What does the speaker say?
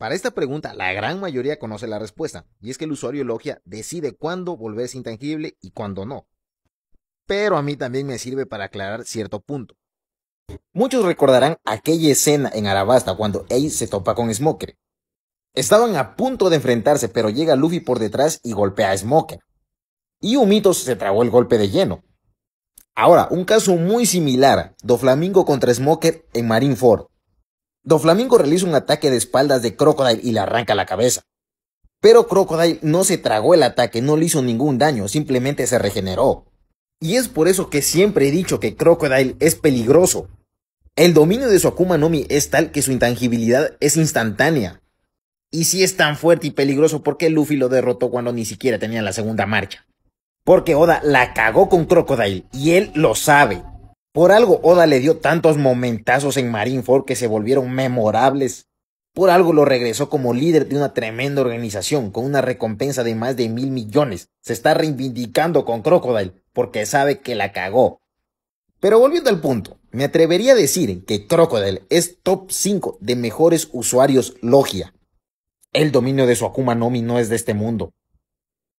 Para esta pregunta, la gran mayoría conoce la respuesta, y es que el usuario Logia decide cuándo volverse intangible y cuándo no. Pero a mí también me sirve para aclarar cierto punto. Muchos recordarán aquella escena en Arabasta cuando Ace se topa con Smoker. Estaban a punto de enfrentarse, pero llega Luffy por detrás y golpea a Smoker. Y Humitos se tragó el golpe de lleno. Ahora, un caso muy similar, Doflamingo contra Smoker en Marineford. Don Flamingo realiza un ataque de espaldas de Crocodile y le arranca la cabeza. Pero Crocodile no se tragó el ataque, no le hizo ningún daño, simplemente se regeneró. Y es por eso que siempre he dicho que Crocodile es peligroso. El dominio de su Akuma no Mi es tal que su intangibilidad es instantánea. Y si es tan fuerte y peligroso, ¿por qué Luffy lo derrotó cuando ni siquiera tenía la segunda marcha? Porque Oda la cagó con Crocodile y él lo sabe. Por algo Oda le dio tantos momentazos en Marineford que se volvieron memorables. Por algo lo regresó como líder de una tremenda organización con una recompensa de más de mil millones. Se está reivindicando con Crocodile porque sabe que la cagó. Pero volviendo al punto, me atrevería a decir que Crocodile es top 5 de mejores usuarios Logia. El dominio de su Akuma Nomi no es de este mundo.